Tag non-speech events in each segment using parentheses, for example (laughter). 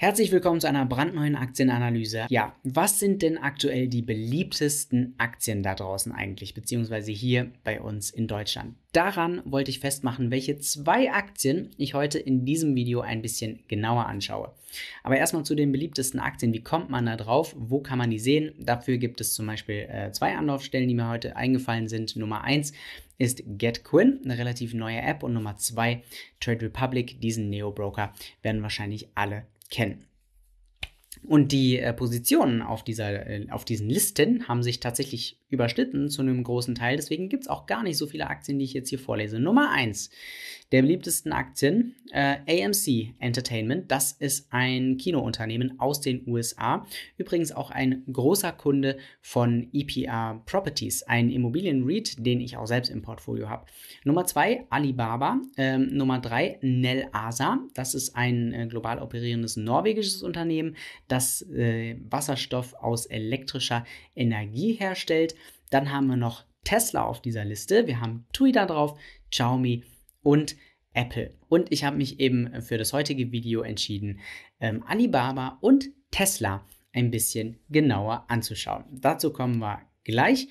Herzlich willkommen zu einer brandneuen Aktienanalyse. Ja, was sind denn aktuell die beliebtesten Aktien da draußen eigentlich, beziehungsweise hier bei uns in Deutschland? Daran wollte ich festmachen, welche zwei Aktien ich heute in diesem Video ein bisschen genauer anschaue. Aber erstmal zu den beliebtesten Aktien. Wie kommt man da drauf? Wo kann man die sehen? Dafür gibt es zum Beispiel äh, zwei Anlaufstellen, die mir heute eingefallen sind. Nummer eins ist GetQuinn, eine relativ neue App. Und Nummer zwei Trade Republic, diesen Neo-Broker, werden wahrscheinlich alle kennen. Und die äh, Positionen auf, dieser, äh, auf diesen Listen haben sich tatsächlich überschnitten zu einem großen Teil. Deswegen gibt es auch gar nicht so viele Aktien, die ich jetzt hier vorlese. Nummer 1 der beliebtesten Aktien, äh, AMC Entertainment. Das ist ein Kinounternehmen aus den USA. Übrigens auch ein großer Kunde von EPR Properties, ein Immobilien-REIT, den ich auch selbst im Portfolio habe. Nummer 2 Alibaba. Ähm, Nummer 3 Nel Asa. Das ist ein äh, global operierendes norwegisches Unternehmen, das äh, Wasserstoff aus elektrischer Energie herstellt. Dann haben wir noch Tesla auf dieser Liste. Wir haben TUI da drauf, Xiaomi und Apple. Und ich habe mich eben für das heutige Video entschieden, ähm, Alibaba und Tesla ein bisschen genauer anzuschauen. Dazu kommen wir gleich.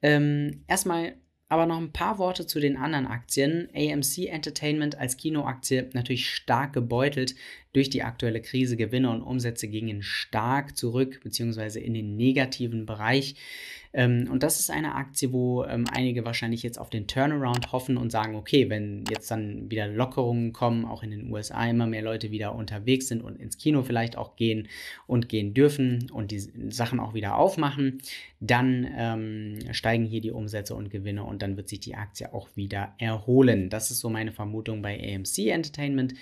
Ähm, erstmal aber noch ein paar Worte zu den anderen Aktien. AMC Entertainment als Kinoaktie natürlich stark gebeutelt durch die aktuelle Krise Gewinne und Umsätze gingen stark zurück, beziehungsweise in den negativen Bereich. Ähm, und das ist eine Aktie, wo ähm, einige wahrscheinlich jetzt auf den Turnaround hoffen und sagen, okay, wenn jetzt dann wieder Lockerungen kommen, auch in den USA immer mehr Leute wieder unterwegs sind und ins Kino vielleicht auch gehen und gehen dürfen und die Sachen auch wieder aufmachen, dann ähm, steigen hier die Umsätze und Gewinne und dann wird sich die Aktie auch wieder erholen. Das ist so meine Vermutung bei AMC Entertainment.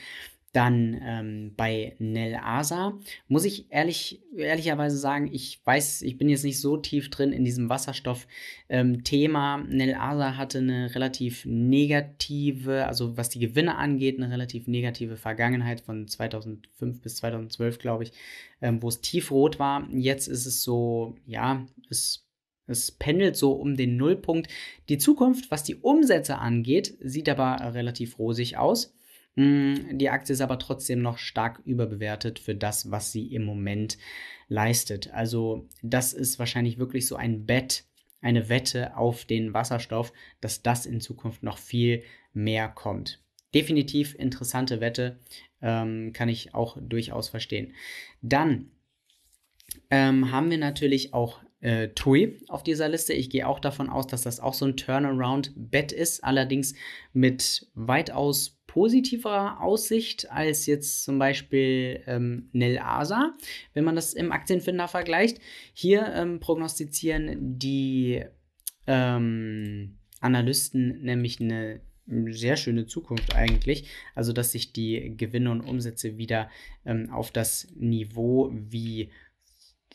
Dann ähm, bei Nel Asa muss ich ehrlich, ehrlicherweise sagen, ich weiß, ich bin jetzt nicht so tief drin in diesem Wasserstoff-Thema. Ähm, Nel Asa hatte eine relativ negative, also was die Gewinne angeht, eine relativ negative Vergangenheit von 2005 bis 2012, glaube ich, ähm, wo es tiefrot war. Jetzt ist es so, ja, es es pendelt so um den Nullpunkt. Die Zukunft, was die Umsätze angeht, sieht aber relativ rosig aus. Mm, die Aktie ist aber trotzdem noch stark überbewertet für das, was sie im Moment leistet. Also das ist wahrscheinlich wirklich so ein Bett, eine Wette auf den Wasserstoff, dass das in Zukunft noch viel mehr kommt. Definitiv interessante Wette, ähm, kann ich auch durchaus verstehen. Dann ähm, haben wir natürlich auch äh, TUI auf dieser Liste. Ich gehe auch davon aus, dass das auch so ein turnaround bett ist, allerdings mit weitaus positiverer Aussicht als jetzt zum Beispiel ähm, Nel Asa, wenn man das im Aktienfinder vergleicht. Hier ähm, prognostizieren die ähm, Analysten nämlich eine sehr schöne Zukunft eigentlich. Also, dass sich die Gewinne und Umsätze wieder ähm, auf das Niveau wie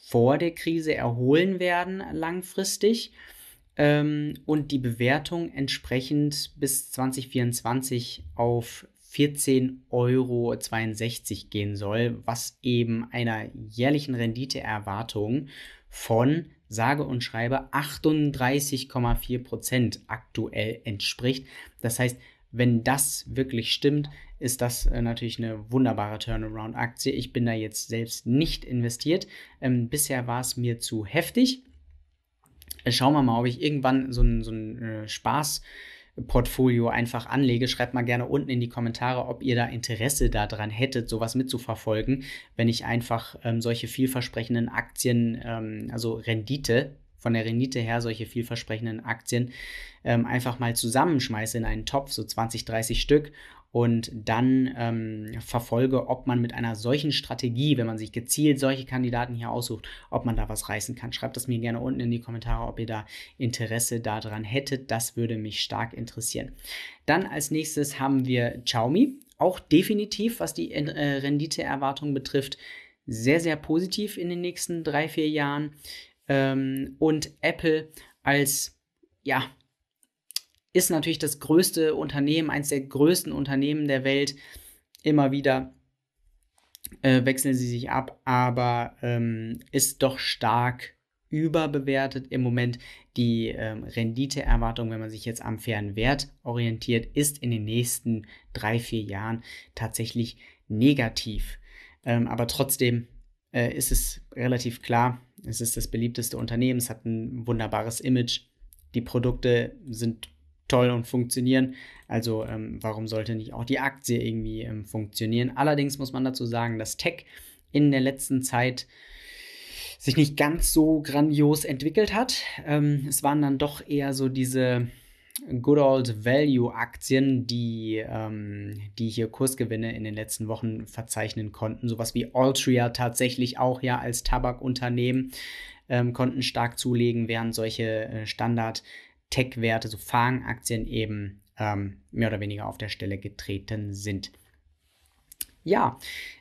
vor der Krise erholen werden langfristig ähm, und die Bewertung entsprechend bis 2024 auf 14,62 Euro gehen soll, was eben einer jährlichen Renditeerwartung von sage und schreibe 38,4 Prozent aktuell entspricht. Das heißt, wenn das wirklich stimmt, ist das äh, natürlich eine wunderbare Turnaround-Aktie. Ich bin da jetzt selbst nicht investiert. Ähm, bisher war es mir zu heftig schauen wir mal, ob ich irgendwann so ein, so ein äh, Spaßportfolio einfach anlege. Schreibt mal gerne unten in die Kommentare, ob ihr da Interesse daran hättet, sowas mitzuverfolgen, wenn ich einfach ähm, solche vielversprechenden Aktien, ähm, also Rendite, von der Rendite her solche vielversprechenden Aktien ähm, einfach mal zusammenschmeiße in einen Topf, so 20, 30 Stück und dann ähm, verfolge, ob man mit einer solchen Strategie, wenn man sich gezielt solche Kandidaten hier aussucht, ob man da was reißen kann. Schreibt das mir gerne unten in die Kommentare, ob ihr da Interesse daran hättet. Das würde mich stark interessieren. Dann als nächstes haben wir Xiaomi. Auch definitiv, was die äh, Renditeerwartung betrifft, sehr, sehr positiv in den nächsten drei, vier Jahren. Ähm, und Apple als ja, ist natürlich das größte Unternehmen, eines der größten Unternehmen der Welt. Immer wieder äh, wechseln sie sich ab, aber ähm, ist doch stark überbewertet im Moment. Die ähm, Renditeerwartung, wenn man sich jetzt am fairen Wert orientiert, ist in den nächsten drei, vier Jahren tatsächlich negativ. Ähm, aber trotzdem äh, ist es relativ klar, es ist das beliebteste Unternehmen, es hat ein wunderbares Image. Die Produkte sind toll und funktionieren. Also ähm, warum sollte nicht auch die Aktie irgendwie ähm, funktionieren? Allerdings muss man dazu sagen, dass Tech in der letzten Zeit sich nicht ganz so grandios entwickelt hat. Ähm, es waren dann doch eher so diese Good Old Value Aktien, die, ähm, die hier Kursgewinne in den letzten Wochen verzeichnen konnten. Sowas wie Altria tatsächlich auch ja als Tabakunternehmen ähm, konnten stark zulegen, während solche äh, Standard- Tech-Werte, so Fang-Aktien eben ähm, mehr oder weniger auf der Stelle getreten sind. Ja,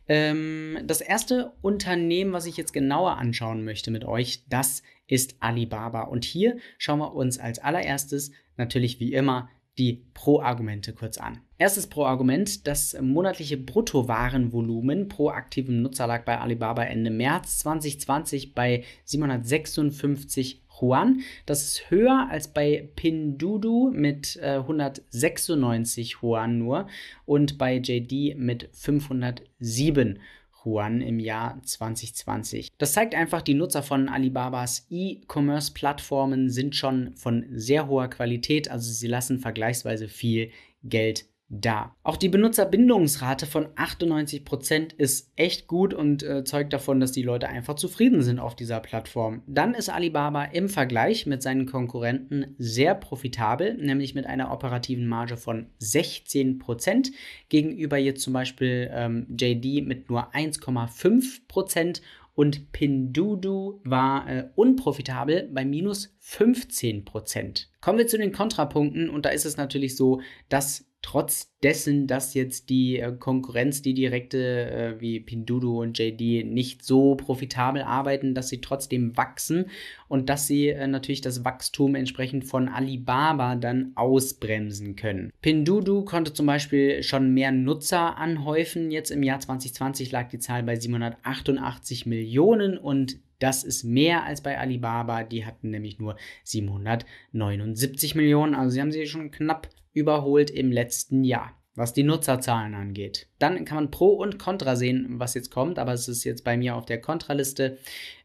ähm, das erste Unternehmen, was ich jetzt genauer anschauen möchte mit euch, das ist Alibaba. Und hier schauen wir uns als allererstes natürlich wie immer die Pro-Argumente kurz an. Erstes Pro-Argument, das monatliche Bruttowarenvolumen pro aktivem Nutzer lag bei Alibaba Ende März 2020 bei 756 Juan. Das ist höher als bei Pindudu mit äh, 196 Juan nur und bei JD mit 507 Yuan im Jahr 2020. Das zeigt einfach, die Nutzer von Alibabas E-Commerce-Plattformen sind schon von sehr hoher Qualität, also sie lassen vergleichsweise viel Geld da. Auch die Benutzerbindungsrate von 98% ist echt gut und äh, zeugt davon, dass die Leute einfach zufrieden sind auf dieser Plattform. Dann ist Alibaba im Vergleich mit seinen Konkurrenten sehr profitabel, nämlich mit einer operativen Marge von 16% gegenüber jetzt zum Beispiel ähm, JD mit nur 1,5% und Pindudu war äh, unprofitabel bei minus 15%. Kommen wir zu den Kontrapunkten und da ist es natürlich so, dass trotz dessen, dass jetzt die äh, Konkurrenz, die direkte äh, wie Pindudu und JD nicht so profitabel arbeiten, dass sie trotzdem wachsen und dass sie äh, natürlich das Wachstum entsprechend von Alibaba dann ausbremsen können. Pindudu konnte zum Beispiel schon mehr Nutzer anhäufen. Jetzt im Jahr 2020 lag die Zahl bei 788 Millionen und das ist mehr als bei Alibaba. Die hatten nämlich nur 779 Millionen. Also sie haben sie schon knapp überholt im letzten Jahr was die Nutzerzahlen angeht. Dann kann man Pro und Contra sehen, was jetzt kommt, aber es ist jetzt bei mir auf der Kontraliste,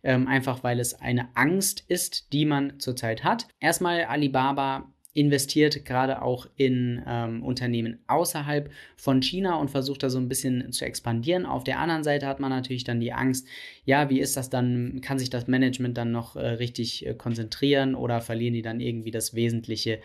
ähm, einfach weil es eine Angst ist, die man zurzeit hat. Erstmal Alibaba investiert gerade auch in ähm, Unternehmen außerhalb von China und versucht da so ein bisschen zu expandieren. Auf der anderen Seite hat man natürlich dann die Angst, ja, wie ist das dann, kann sich das Management dann noch äh, richtig äh, konzentrieren oder verlieren die dann irgendwie das Wesentliche,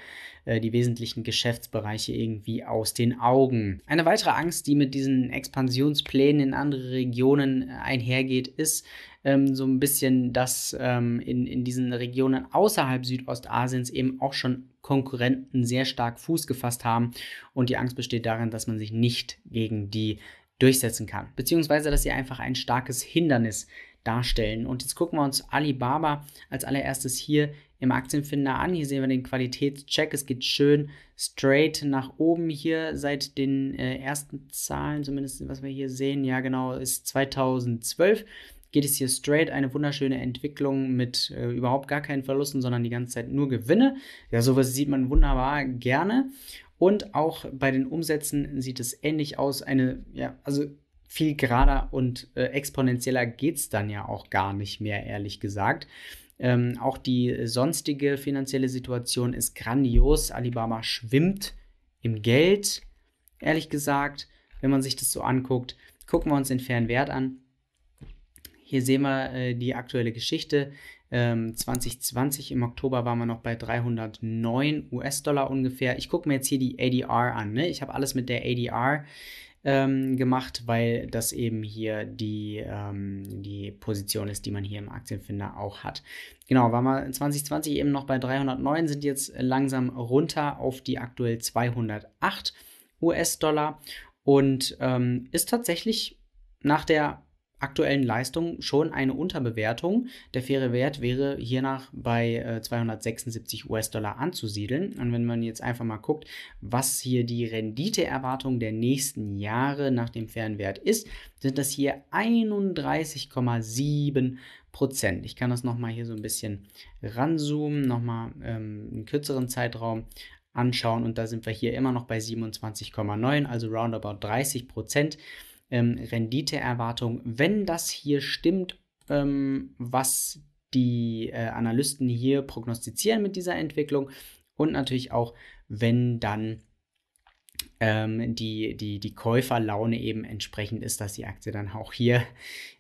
äh, die wesentlichen Geschäftsbereiche irgendwie aus den Augen. Eine weitere Angst, die mit diesen Expansionsplänen in andere Regionen äh, einhergeht, ist, ähm, so ein bisschen, dass ähm, in, in diesen Regionen außerhalb Südostasiens eben auch schon Konkurrenten sehr stark Fuß gefasst haben und die Angst besteht darin, dass man sich nicht gegen die durchsetzen kann, beziehungsweise dass sie einfach ein starkes Hindernis darstellen. Und jetzt gucken wir uns Alibaba als allererstes hier im Aktienfinder an. Hier sehen wir den Qualitätscheck. Es geht schön straight nach oben hier seit den äh, ersten Zahlen, zumindest was wir hier sehen. Ja, genau, ist 2012 geht es hier straight eine wunderschöne Entwicklung mit äh, überhaupt gar keinen Verlusten, sondern die ganze Zeit nur Gewinne. Ja, sowas sieht man wunderbar gerne. Und auch bei den Umsätzen sieht es ähnlich aus. Eine, ja, also viel gerader und äh, exponentieller geht es dann ja auch gar nicht mehr, ehrlich gesagt. Ähm, auch die sonstige finanzielle Situation ist grandios. Alibaba schwimmt im Geld, ehrlich gesagt, wenn man sich das so anguckt. Gucken wir uns den fairen Wert an. Hier sehen wir äh, die aktuelle Geschichte. Ähm, 2020 im Oktober waren wir noch bei 309 US-Dollar ungefähr. Ich gucke mir jetzt hier die ADR an. Ne? Ich habe alles mit der ADR ähm, gemacht, weil das eben hier die, ähm, die Position ist, die man hier im Aktienfinder auch hat. Genau, waren wir 2020 eben noch bei 309, sind jetzt langsam runter auf die aktuell 208 US-Dollar und ähm, ist tatsächlich nach der aktuellen Leistung schon eine Unterbewertung. Der faire Wert wäre hiernach bei 276 äh, US-Dollar anzusiedeln. Und wenn man jetzt einfach mal guckt, was hier die Renditeerwartung der nächsten Jahre nach dem fairen Wert ist, sind das hier 31,7 Prozent. Ich kann das nochmal hier so ein bisschen ranzoomen, nochmal ähm, einen kürzeren Zeitraum anschauen und da sind wir hier immer noch bei 27,9, also roundabout 30 Prozent ähm, Renditeerwartung, wenn das hier stimmt, ähm, was die äh, Analysten hier prognostizieren mit dieser Entwicklung und natürlich auch, wenn dann ähm, die, die, die Käuferlaune eben entsprechend ist, dass die Aktie dann auch hier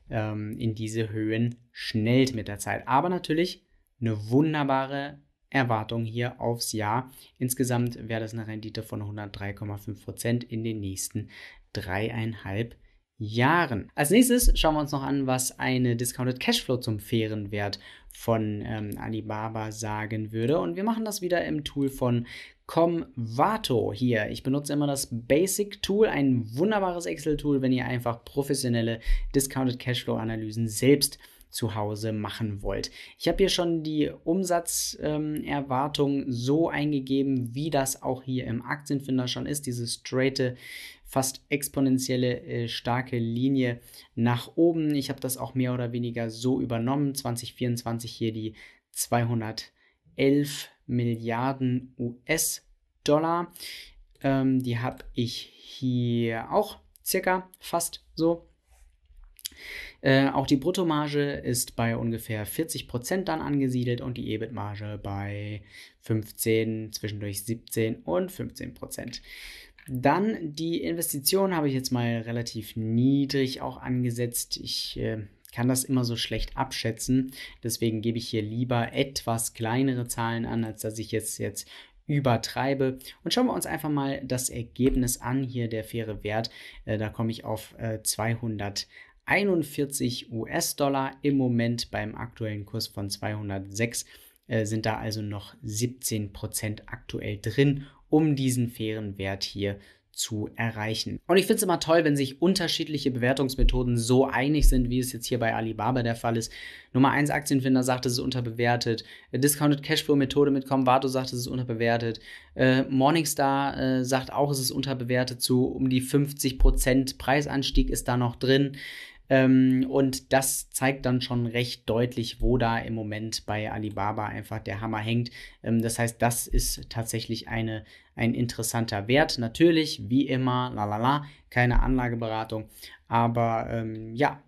ähm, in diese Höhen schnellt mit der Zeit. Aber natürlich eine wunderbare Erwartung hier aufs Jahr. Insgesamt wäre das eine Rendite von 103,5 Prozent in den nächsten dreieinhalb Jahren. Jahren. Als nächstes schauen wir uns noch an, was eine Discounted Cashflow zum fairen Wert von ähm, Alibaba sagen würde. Und wir machen das wieder im Tool von Comvato hier. Ich benutze immer das Basic Tool, ein wunderbares Excel-Tool, wenn ihr einfach professionelle Discounted Cashflow-Analysen selbst zu Hause machen wollt. Ich habe hier schon die Umsatzerwartung ähm, so eingegeben, wie das auch hier im Aktienfinder schon ist, diese straighte fast exponentielle äh, starke Linie nach oben. Ich habe das auch mehr oder weniger so übernommen. 2024 hier die 211 Milliarden US-Dollar. Ähm, die habe ich hier auch circa fast so. Äh, auch die Bruttomarge ist bei ungefähr 40 dann angesiedelt und die EBIT-Marge bei 15, zwischendurch 17 und 15 Dann die Investition habe ich jetzt mal relativ niedrig auch angesetzt. Ich äh, kann das immer so schlecht abschätzen. Deswegen gebe ich hier lieber etwas kleinere Zahlen an, als dass ich jetzt, jetzt übertreibe. Und schauen wir uns einfach mal das Ergebnis an. Hier der faire Wert. Äh, da komme ich auf äh, 200. 41 US-Dollar. Im Moment beim aktuellen Kurs von 206 äh, sind da also noch 17 aktuell drin, um diesen fairen Wert hier zu erreichen. Und ich finde es immer toll, wenn sich unterschiedliche Bewertungsmethoden so einig sind, wie es jetzt hier bei Alibaba der Fall ist. Nummer 1 Aktienfinder sagt, es ist unterbewertet. Äh, Discounted Cashflow Methode mit Comvato sagt, es ist unterbewertet. Äh, Morningstar äh, sagt auch, es ist unterbewertet. Zu um die 50% Preisanstieg ist da noch drin. Ähm, und das zeigt dann schon recht deutlich, wo da im Moment bei Alibaba einfach der Hammer hängt. Ähm, das heißt, das ist tatsächlich eine, ein interessanter Wert. Natürlich, wie immer, lalala, keine Anlageberatung. Aber ähm, ja,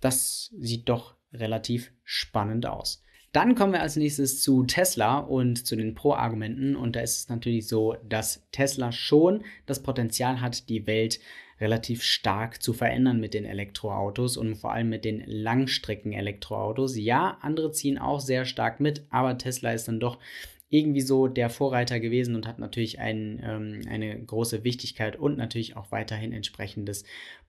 das sieht doch relativ spannend aus. Dann kommen wir als nächstes zu Tesla und zu den Pro-Argumenten. Und da ist es natürlich so, dass Tesla schon das Potenzial hat, die Welt äh, relativ stark zu verändern mit den Elektroautos und vor allem mit den Langstrecken-Elektroautos. Ja, andere ziehen auch sehr stark mit, aber Tesla ist dann doch irgendwie so der Vorreiter gewesen und hat natürlich ein, ähm, eine große Wichtigkeit und natürlich auch weiterhin entsprechendes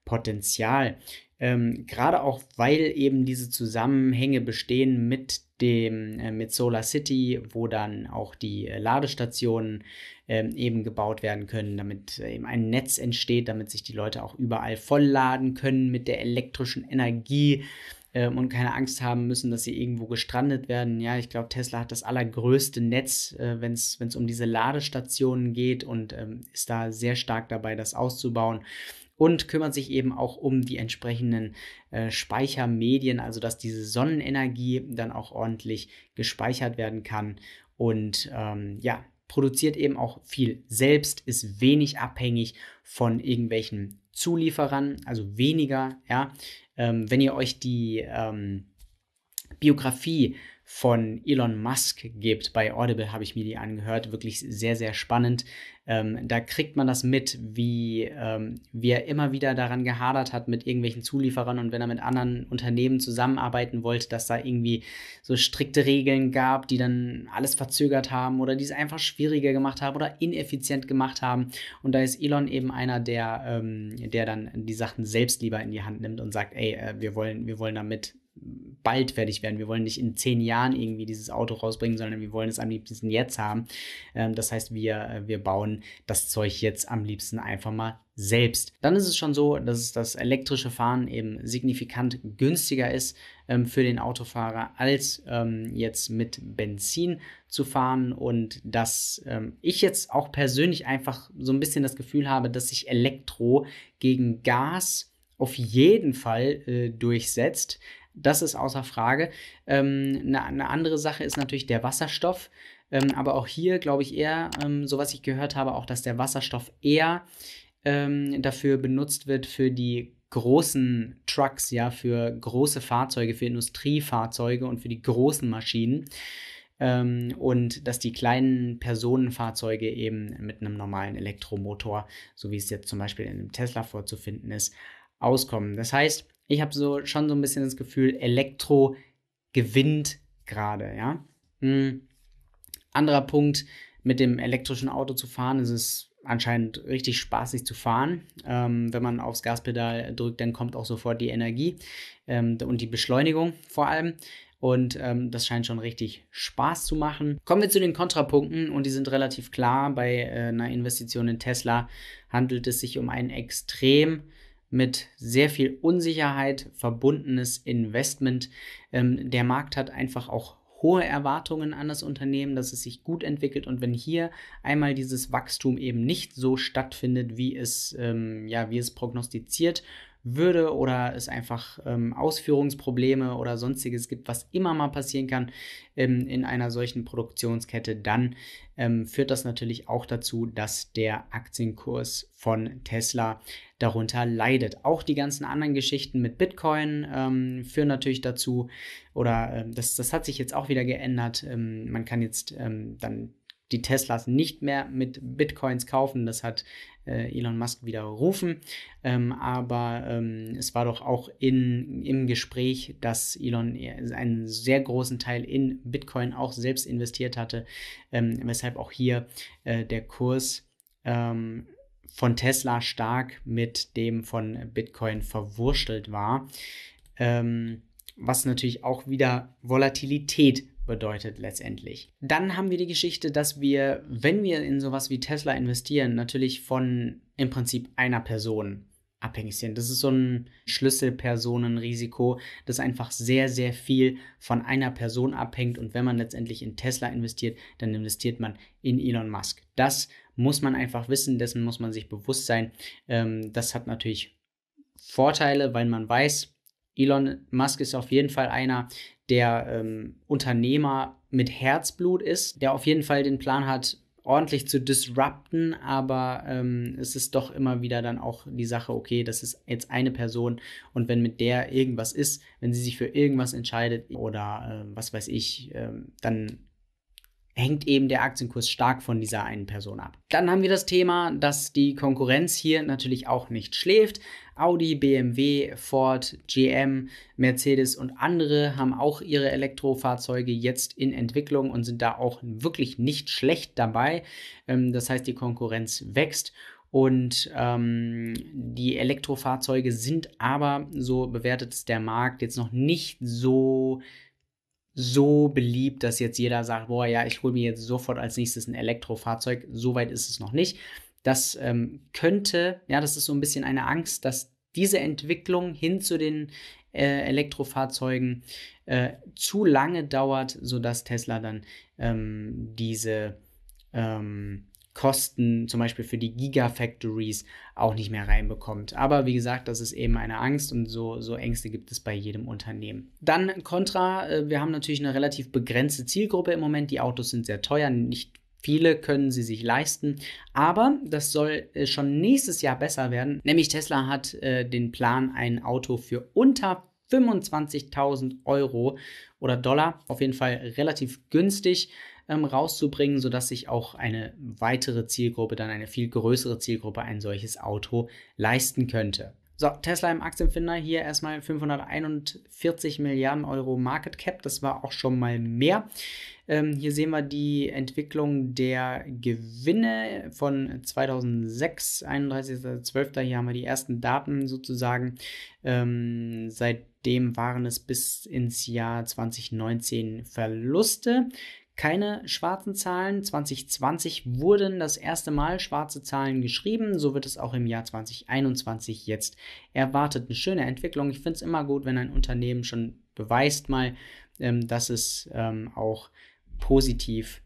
Potenzial. Ähm, Gerade auch, weil eben diese Zusammenhänge bestehen mit dem äh, mit Solar City, wo dann auch die äh, Ladestationen ähm, eben gebaut werden können, damit äh, eben ein Netz entsteht, damit sich die Leute auch überall vollladen können mit der elektrischen Energie ähm, und keine Angst haben müssen, dass sie irgendwo gestrandet werden. Ja, ich glaube, Tesla hat das allergrößte Netz, äh, wenn es um diese Ladestationen geht und ähm, ist da sehr stark dabei, das auszubauen und kümmert sich eben auch um die entsprechenden äh, Speichermedien, also dass diese Sonnenenergie dann auch ordentlich gespeichert werden kann. Und ähm, ja, produziert eben auch viel selbst, ist wenig abhängig von irgendwelchen Zulieferern, also weniger. Ja, ähm, wenn ihr euch die ähm, Biografie von Elon Musk gibt. Bei Audible habe ich mir die angehört, wirklich sehr, sehr spannend. Ähm, da kriegt man das mit, wie, ähm, wie er immer wieder daran gehadert hat mit irgendwelchen Zulieferern und wenn er mit anderen Unternehmen zusammenarbeiten wollte, dass da irgendwie so strikte Regeln gab, die dann alles verzögert haben oder die es einfach schwieriger gemacht haben oder ineffizient gemacht haben. Und da ist Elon eben einer, der, ähm, der dann die Sachen selbst lieber in die Hand nimmt und sagt, ey, äh, wir, wollen, wir wollen damit bald fertig werden. Wir wollen nicht in zehn Jahren irgendwie dieses Auto rausbringen, sondern wir wollen es am liebsten jetzt haben. Ähm, das heißt, wir, äh, wir bauen das Zeug jetzt am liebsten einfach mal selbst. Dann ist es schon so, dass das elektrische Fahren eben signifikant günstiger ist ähm, für den Autofahrer, als ähm, jetzt mit Benzin zu fahren. Und dass ähm, ich jetzt auch persönlich einfach so ein bisschen das Gefühl habe, dass sich Elektro gegen Gas auf jeden Fall äh, durchsetzt. Das ist außer Frage. Ähm, ne, eine, andere Sache ist natürlich der Wasserstoff. Ähm, aber auch hier glaube ich eher, ähm, so was ich gehört habe, auch, dass der Wasserstoff eher ähm, dafür benutzt wird, für die großen Trucks, ja, für große Fahrzeuge, für Industriefahrzeuge und für die großen Maschinen. Ähm, und dass die kleinen Personenfahrzeuge eben mit einem normalen Elektromotor, so wie es jetzt zum Beispiel in einem Tesla vorzufinden ist, auskommen. Das heißt, ich habe so schon so ein bisschen das Gefühl, Elektro gewinnt gerade, ja. Hm. Anderer Punkt, mit dem elektrischen Auto zu fahren, ist es anscheinend richtig spaßig zu fahren. Ähm, wenn man aufs Gaspedal drückt, dann kommt auch sofort die Energie ähm, und die Beschleunigung vor allem. Und ähm, das scheint schon richtig Spaß zu machen. Kommen wir zu den Kontrapunkten und die sind relativ klar. Bei äh, einer Investition in Tesla handelt es sich um einen extrem mit sehr viel Unsicherheit verbundenes Investment. Ähm, der Markt hat einfach auch hohe Erwartungen an das Unternehmen, dass es sich gut entwickelt und wenn hier einmal dieses Wachstum eben nicht so stattfindet, wie es ähm, ja wie es prognostiziert würde oder es einfach ähm, Ausführungsprobleme oder sonstiges gibt, was immer mal passieren kann ähm, in einer solchen Produktionskette, dann ähm, führt das natürlich auch dazu, dass der Aktienkurs von Tesla darunter leidet. Auch die ganzen anderen Geschichten mit Bitcoin ähm, führen natürlich dazu, oder äh, das, das hat sich jetzt auch wieder geändert. Ähm, man kann jetzt ähm, dann die Teslas nicht mehr mit Bitcoins kaufen. Das hat äh, Elon Musk widerrufen. Ähm, aber ähm, es war doch auch in, im Gespräch, dass Elon äh, einen sehr großen Teil in Bitcoin auch selbst investiert hatte, ähm, weshalb auch hier äh, der Kurs ähm, von Tesla stark mit dem von Bitcoin verwurschtelt war ähm, was natürlich auch wieder Volatilität bedeutet letztendlich. Dann haben wir die Geschichte, dass wir, wenn wir in sowas wie Tesla investieren, natürlich von im Prinzip einer Person abhängig sind. Das ist so ein Schlüsselpersonenrisiko, das einfach sehr, sehr viel von einer Person abhängt. Und wenn man letztendlich in Tesla investiert, dann investiert man in Elon Musk. Das muss man einfach wissen, dessen muss man sich bewusst sein. Ähm, das hat natürlich Vorteile, weil man weiß, Elon Musk ist auf jeden Fall einer, der ähm, Unternehmer mit Herzblut ist, der auf jeden Fall den Plan hat, ordentlich zu disrupten, aber ähm, es ist doch immer wieder dann auch die Sache, okay, das ist jetzt eine Person und wenn mit der irgendwas ist, wenn sie sich für irgendwas entscheidet oder äh, was weiß ich, äh, dann hängt eben der Aktienkurs stark von dieser einen Person ab. Dann haben wir das Thema, dass die Konkurrenz hier natürlich auch nicht schläft. Audi, BMW, Ford, GM, Mercedes und andere haben auch ihre Elektrofahrzeuge jetzt in Entwicklung und sind da auch wirklich nicht schlecht dabei. Ähm, das heißt, die Konkurrenz wächst und ähm, die Elektrofahrzeuge sind aber, so bewertet es der Markt, jetzt noch nicht so so beliebt, dass jetzt jeder sagt, boah, ja, ich hole mir jetzt sofort als nächstes ein Elektrofahrzeug. So weit ist es noch nicht. Das ähm, könnte, ja, das ist so ein bisschen eine Angst, dass diese Entwicklung hin zu den äh, Elektrofahrzeugen äh, zu lange dauert, sodass Tesla dann ähm, diese ähm, Kosten zum Beispiel für die Gigafactories auch nicht mehr reinbekommt. Aber wie gesagt, das ist eben eine Angst und so, so Ängste gibt es bei jedem Unternehmen. Dann Contra, äh, wir haben natürlich eine relativ begrenzte Zielgruppe im Moment. Die Autos sind sehr teuer, nicht Viele können sie sich leisten, aber das soll äh, schon nächstes Jahr besser werden. Nämlich Tesla hat äh, den Plan, ein Auto für unter 25.000 Euro oder Dollar, auf jeden Fall relativ günstig, ähm, rauszubringen, sodass sich auch eine weitere Zielgruppe, dann eine viel größere Zielgruppe ein solches Auto leisten könnte. So, Tesla im Aktienfinder hier erstmal 541 Milliarden Euro Market Cap, das war auch schon mal mehr. Ähm, hier sehen wir die Entwicklung der Gewinne von 2006, 31.12. Hier haben wir die ersten Daten sozusagen. Ähm, seitdem waren es bis ins Jahr 2019 Verluste keine schwarzen Zahlen. 2020 wurden das erste Mal schwarze Zahlen geschrieben. So wird es auch im Jahr 2021 jetzt erwartet. Eine schöne Entwicklung. Ich finde es immer gut, wenn ein Unternehmen schon beweist mal, ähm, dass es ähm, auch positiv ist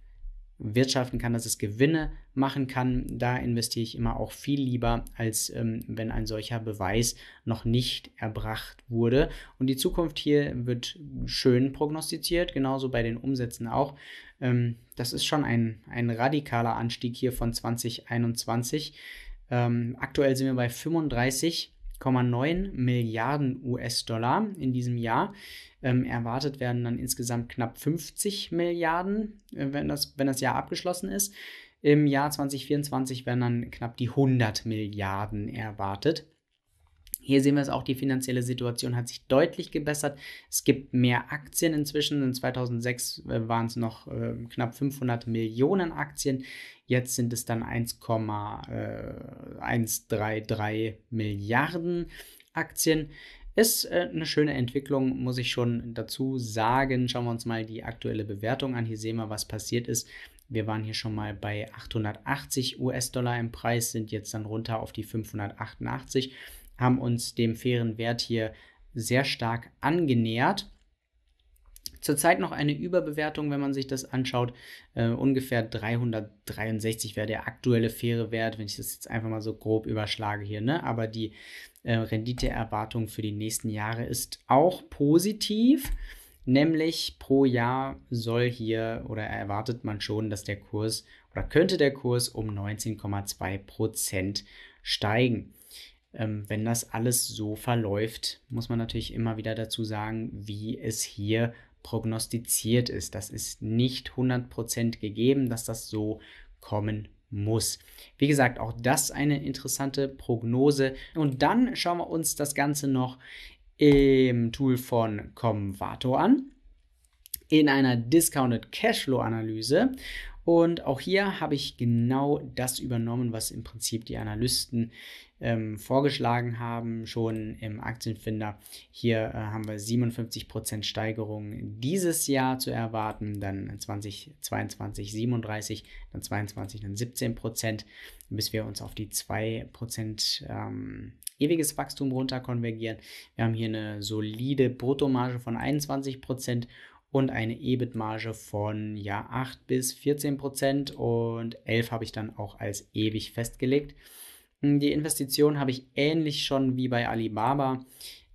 wirtschaften kann, dass es Gewinne machen kann. Da investiere ich immer auch viel lieber, als ähm, wenn ein solcher Beweis noch nicht erbracht wurde. Und die Zukunft hier wird schön prognostiziert, genauso bei den Umsätzen auch. Ähm, das ist schon ein, ein radikaler Anstieg hier von 2021. Ähm, aktuell sind wir bei 35 1,9 Milliarden US-Dollar in diesem Jahr. Ähm, erwartet werden dann insgesamt knapp 50 Milliarden, äh, wenn, das, wenn das Jahr abgeschlossen ist. Im Jahr 2024 werden dann knapp die 100 Milliarden erwartet. Hier sehen wir es auch, die finanzielle Situation hat sich deutlich gebessert. Es gibt mehr Aktien inzwischen. In 2006 waren es noch äh, knapp 500 Millionen Aktien. Jetzt sind es dann 1,133 äh, Milliarden Aktien. Ist äh, eine schöne Entwicklung, muss ich schon dazu sagen. Schauen wir uns mal die aktuelle Bewertung an. Hier sehen wir, was passiert ist. Wir waren hier schon mal bei 880 US-Dollar im Preis, sind jetzt dann runter auf die 588 haben uns dem fairen Wert hier sehr stark angenähert. Zurzeit noch eine Überbewertung, wenn man sich das anschaut. Äh, ungefähr 363 wäre der aktuelle faire Wert, wenn ich das jetzt einfach mal so grob überschlage hier. Ne? Aber die äh, Renditeerwartung für die nächsten Jahre ist auch positiv. Nämlich pro Jahr soll hier oder erwartet man schon, dass der Kurs oder könnte der Kurs um 19,2 Prozent steigen. Ähm, wenn das alles so verläuft, muss man natürlich immer wieder dazu sagen, wie es hier prognostiziert ist. Das ist nicht 100% gegeben, dass das so kommen muss. Wie gesagt, auch das eine interessante Prognose. Und dann schauen wir uns das Ganze noch im Tool von Comvato an in einer Discounted Cashflow Analyse und auch hier habe ich genau das übernommen, was im Prinzip die Analysten ähm, vorgeschlagen haben. Schon im Aktienfinder hier äh, haben wir 57% Steigerung dieses Jahr zu erwarten, dann 2022 37, dann 2022 dann 17%, bis wir uns auf die 2% ähm, ewiges Wachstum runter konvergieren. Wir haben hier eine solide Bruttomarge von 21% und eine EBIT-Marge von ja 8 bis 14 Prozent und 11 habe ich dann auch als ewig festgelegt. Hm, die Investition habe ich ähnlich schon wie bei Alibaba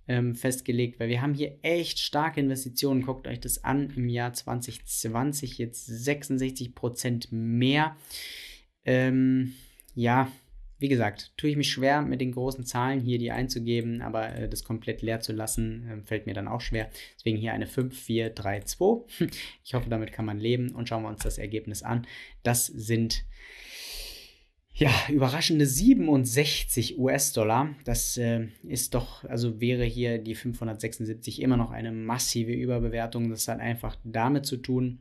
ähm, festgelegt, weil wir haben hier echt starke Investitionen. Guckt euch das an. Im Jahr 2020 jetzt 66 Prozent mehr. Ähm, ja, wie gesagt, tue ich mich schwer, mit den großen Zahlen hier die einzugeben, aber äh, das komplett leer zu lassen, äh, fällt mir dann auch schwer. Deswegen hier eine 5432. (laughs) Ich hoffe, damit kann man leben und schauen wir uns das Ergebnis an. Das sind ja, überraschende 67 US-Dollar. Das äh, ist doch, also wäre hier die 576 immer noch eine massive Überbewertung. Das hat einfach damit zu tun,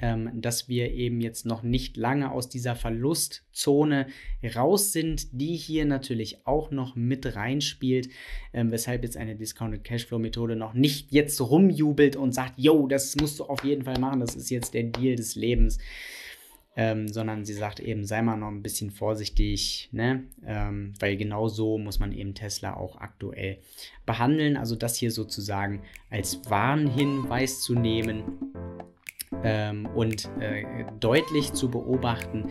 ähm, dass wir eben jetzt noch nicht lange aus dieser Verlustzone raus sind, die hier natürlich auch noch mit reinspielt, ähm, weshalb jetzt eine Discounted Cashflow Methode noch nicht jetzt rumjubelt und sagt, yo, das musst du auf jeden Fall machen, das ist jetzt der Deal des Lebens. Ähm, sondern sie sagt eben, sei mal noch ein bisschen vorsichtig, ne? Ähm, weil genau so muss man eben Tesla auch aktuell behandeln. Also das hier sozusagen als Warnhinweis zu nehmen ähm, und äh, deutlich zu beobachten,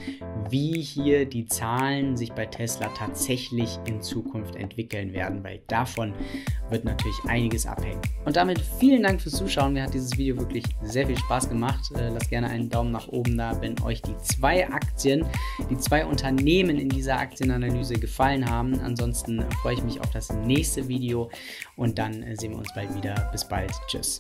wie hier die Zahlen sich bei Tesla tatsächlich in Zukunft entwickeln werden, weil davon wird natürlich einiges abhängen. Und damit vielen Dank fürs Zuschauen. Mir hat dieses Video wirklich sehr viel Spaß gemacht. Äh, lasst gerne einen Daumen nach oben da, wenn euch die zwei Aktien, die zwei Unternehmen in dieser Aktienanalyse gefallen haben. Ansonsten freue ich mich auf das nächste Video und dann äh, sehen wir uns bald wieder. Bis bald. Tschüss.